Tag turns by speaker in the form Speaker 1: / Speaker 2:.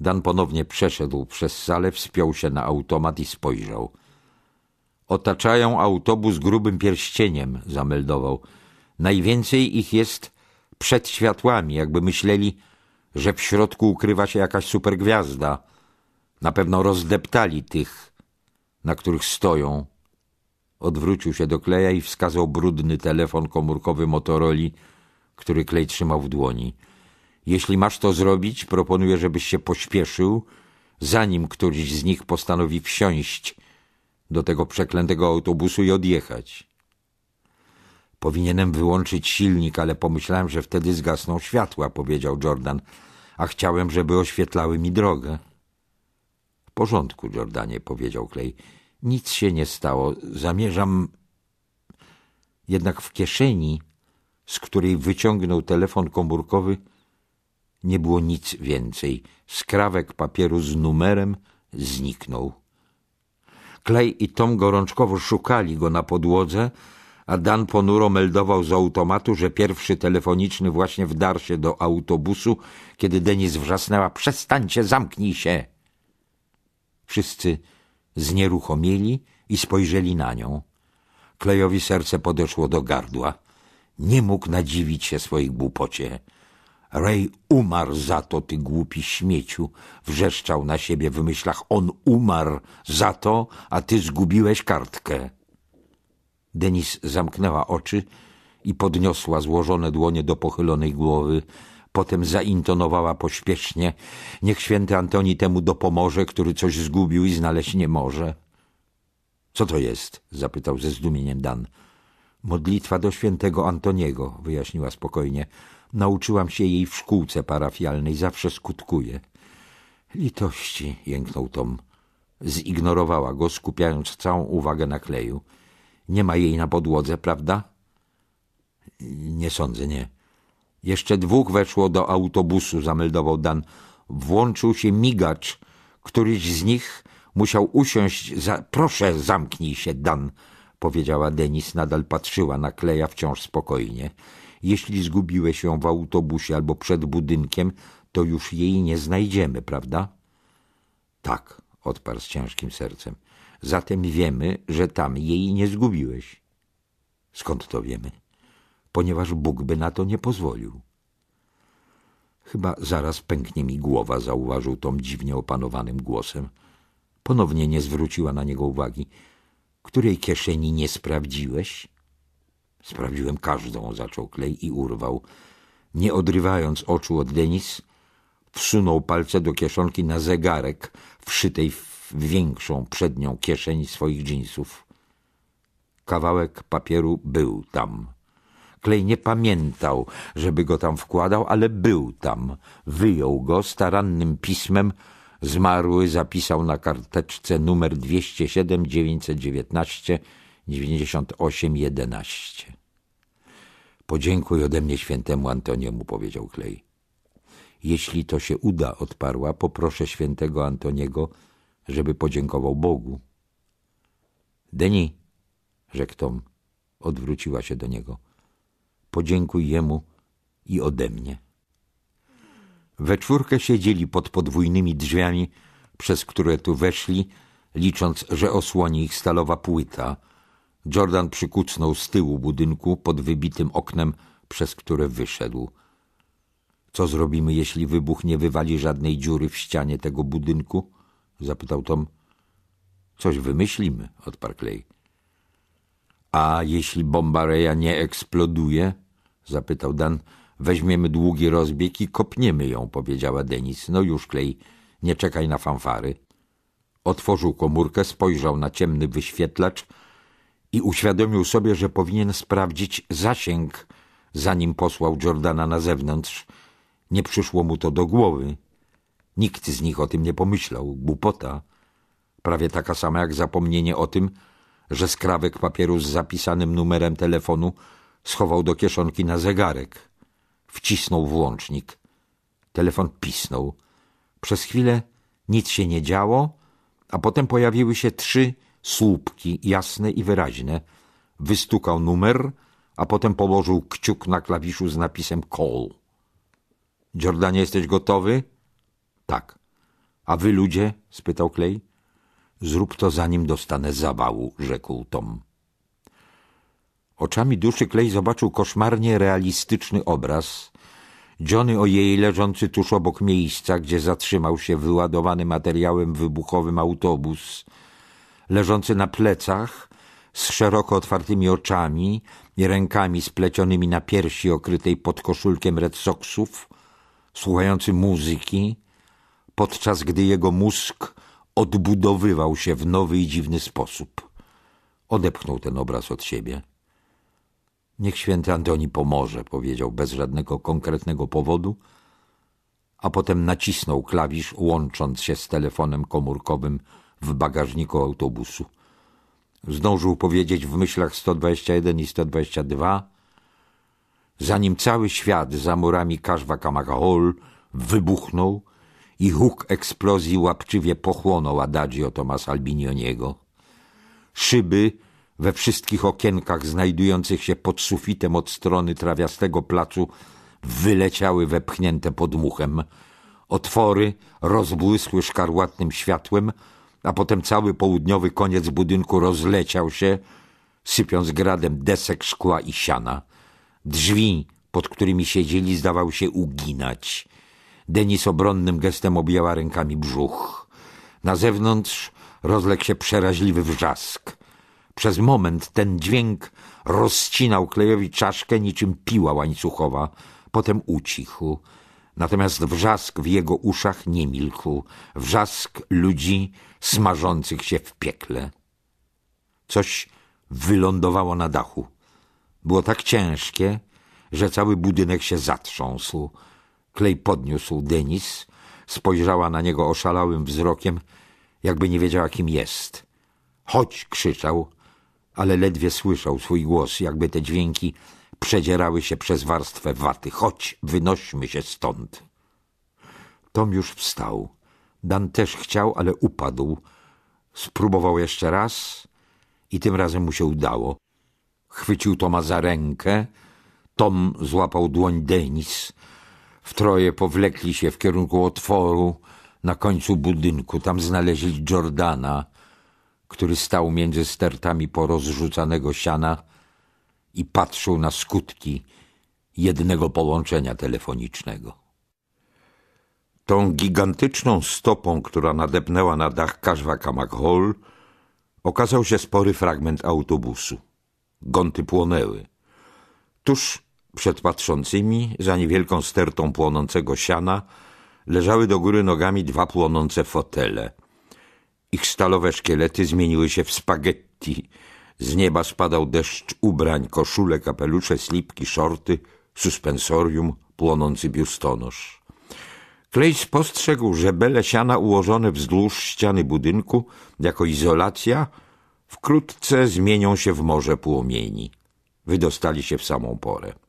Speaker 1: Dan ponownie przeszedł przez salę, wspiął się na automat i spojrzał. Otaczają autobus grubym pierścieniem, zameldował. Najwięcej ich jest przed światłami, jakby myśleli, że w środku ukrywa się jakaś supergwiazda. Na pewno rozdeptali tych, na których stoją. Odwrócił się do Kleja i wskazał brudny telefon komórkowy Motoroli, który Klej trzymał w dłoni. Jeśli masz to zrobić, proponuję, żebyś się pośpieszył, zanim któryś z nich postanowi wsiąść do tego przeklętego autobusu i odjechać. Powinienem wyłączyć silnik, ale pomyślałem, że wtedy zgasną światła, powiedział Jordan, a chciałem, żeby oświetlały mi drogę. W porządku, Jordanie, powiedział Clay. Nic się nie stało. Zamierzam... Jednak w kieszeni, z której wyciągnął telefon komórkowy, nie było nic więcej. Skrawek papieru z numerem zniknął. Klej i Tom gorączkowo szukali go na podłodze, a Dan ponuro meldował z automatu, że pierwszy telefoniczny właśnie wdarł się do autobusu, kiedy Denis wrzasnęła – przestańcie, zamknij się! Wszyscy znieruchomili i spojrzeli na nią. Klejowi serce podeszło do gardła. Nie mógł nadziwić się swojej głupocie. Rej umarł za to, ty głupi śmieciu, wrzeszczał na siebie w myślach. On umarł za to, a ty zgubiłeś kartkę. Denis zamknęła oczy i podniosła złożone dłonie do pochylonej głowy. Potem zaintonowała pośpiesznie. Niech święty Antoni temu dopomoże, który coś zgubił i znaleźć nie może. Co to jest? zapytał ze zdumieniem Dan. Modlitwa do świętego Antoniego, wyjaśniła spokojnie. Nauczyłam się jej w szkółce parafialnej, zawsze skutkuje. Litości, jęknął Tom. Zignorowała go, skupiając całą uwagę na kleju. Nie ma jej na podłodze, prawda? Nie sądzę, nie. Jeszcze dwóch weszło do autobusu, zameldował Dan. Włączył się migacz. Któryś z nich musiał usiąść za... Proszę, zamknij się, Dan, powiedziała Denis. Nadal patrzyła na Kleja wciąż spokojnie. Jeśli zgubiłeś ją w autobusie albo przed budynkiem, to już jej nie znajdziemy, prawda? Tak, odparł z ciężkim sercem. Zatem wiemy, że tam jej nie zgubiłeś. Skąd to wiemy? Ponieważ Bóg by na to nie pozwolił. Chyba zaraz pęknie mi głowa, zauważył Tom dziwnie opanowanym głosem. Ponownie nie zwróciła na niego uwagi. Której kieszeni nie sprawdziłeś? Sprawdziłem każdą, zaczął Klej i urwał. Nie odrywając oczu od Denis, wsunął palce do kieszonki na zegarek wszytej w większą przednią kieszeń swoich dżinsów. Kawałek papieru był tam. Klej nie pamiętał, żeby go tam wkładał, ale był tam. Wyjął go starannym pismem. Zmarły zapisał na karteczce numer 207 919 98.11. Podziękuj ode mnie świętemu Antoniemu, powiedział Klej. Jeśli to się uda, odparła, poproszę świętego Antoniego, żeby podziękował Bogu. Deni, rzekł Tom, odwróciła się do niego. Podziękuj jemu i ode mnie. We czwórkę siedzieli pod podwójnymi drzwiami, przez które tu weszli, licząc, że osłoni ich stalowa płyta – Jordan przykucnął z tyłu budynku pod wybitym oknem, przez które wyszedł. Co zrobimy, jeśli wybuch nie wywali żadnej dziury w ścianie tego budynku? zapytał Tom. Coś wymyślimy, odparł Clay. A jeśli bomba Reja nie eksploduje? zapytał Dan. Weźmiemy długi rozbieg i kopniemy ją, powiedziała Denis. No już, Klej, nie czekaj na fanfary. Otworzył komórkę, spojrzał na ciemny wyświetlacz – i uświadomił sobie, że powinien sprawdzić zasięg, zanim posłał Jordana na zewnątrz. Nie przyszło mu to do głowy. Nikt z nich o tym nie pomyślał. Głupota. Prawie taka sama jak zapomnienie o tym, że skrawek papieru z zapisanym numerem telefonu schował do kieszonki na zegarek. Wcisnął włącznik. Telefon pisnął. Przez chwilę nic się nie działo, a potem pojawiły się trzy słupki, jasne i wyraźne. Wystukał numer, a potem położył kciuk na klawiszu z napisem call. Jordanie, jesteś gotowy? Tak. A wy ludzie? spytał Klej. Zrób to zanim dostanę zawału, rzekł Tom. Oczami duszy Klej zobaczył koszmarnie realistyczny obraz. Johnny o jej leżący tuż obok miejsca, gdzie zatrzymał się wyładowany materiałem wybuchowym autobus – leżący na plecach, z szeroko otwartymi oczami i rękami splecionymi na piersi okrytej pod koszulkiem Red soksów, słuchający muzyki, podczas gdy jego mózg odbudowywał się w nowy i dziwny sposób. Odepchnął ten obraz od siebie. Niech święty Antoni pomoże, powiedział bez żadnego konkretnego powodu, a potem nacisnął klawisz, łącząc się z telefonem komórkowym w bagażniku autobusu. Zdążył powiedzieć w myślach 121 i 122, zanim cały świat za murami Kaszwa Kamagahol wybuchnął i huk eksplozji łapczywie pochłonął Adagio Tomasa Albinioniego. Szyby we wszystkich okienkach znajdujących się pod sufitem od strony trawiastego placu wyleciały wepchnięte podmuchem. Otwory rozbłysły szkarłatnym światłem, a potem cały południowy koniec budynku rozleciał się, sypiąc gradem desek, szkła i siana. Drzwi, pod którymi siedzieli, zdawał się uginać. Denis obronnym gestem objęła rękami brzuch. Na zewnątrz rozległ się przeraźliwy wrzask. Przez moment ten dźwięk rozcinał Klejowi czaszkę niczym piła łańcuchowa. Potem ucichł. Natomiast wrzask w jego uszach nie milkł, wrzask ludzi smażących się w piekle. Coś wylądowało na dachu. Było tak ciężkie, że cały budynek się zatrząsł. Klej podniósł Denis, spojrzała na niego oszalałym wzrokiem, jakby nie wiedziała, kim jest. Chodź! krzyczał, ale ledwie słyszał swój głos, jakby te dźwięki Przedzierały się przez warstwę waty. Chodź, wynośmy się stąd. Tom już wstał. Dan też chciał, ale upadł. Spróbował jeszcze raz i tym razem mu się udało. Chwycił Toma za rękę. Tom złapał dłoń Denis. W troje powlekli się w kierunku otworu na końcu budynku. Tam znaleźli Jordana, który stał między stertami porozrzucanego siana i patrzył na skutki jednego połączenia telefonicznego. Tą gigantyczną stopą, która nadepnęła na dach Kaszwa Kamak Hall, okazał się spory fragment autobusu. Gonty płonęły. Tuż przed patrzącymi, za niewielką stertą płonącego siana, leżały do góry nogami dwa płonące fotele. Ich stalowe szkielety zmieniły się w spaghetti, z nieba spadał deszcz ubrań, koszule, kapelusze, slipki, szorty, suspensorium, płonący biustonosz. Klej spostrzegł, że bele siana ułożone wzdłuż ściany budynku jako izolacja wkrótce zmienią się w morze płomieni. Wydostali się w samą porę.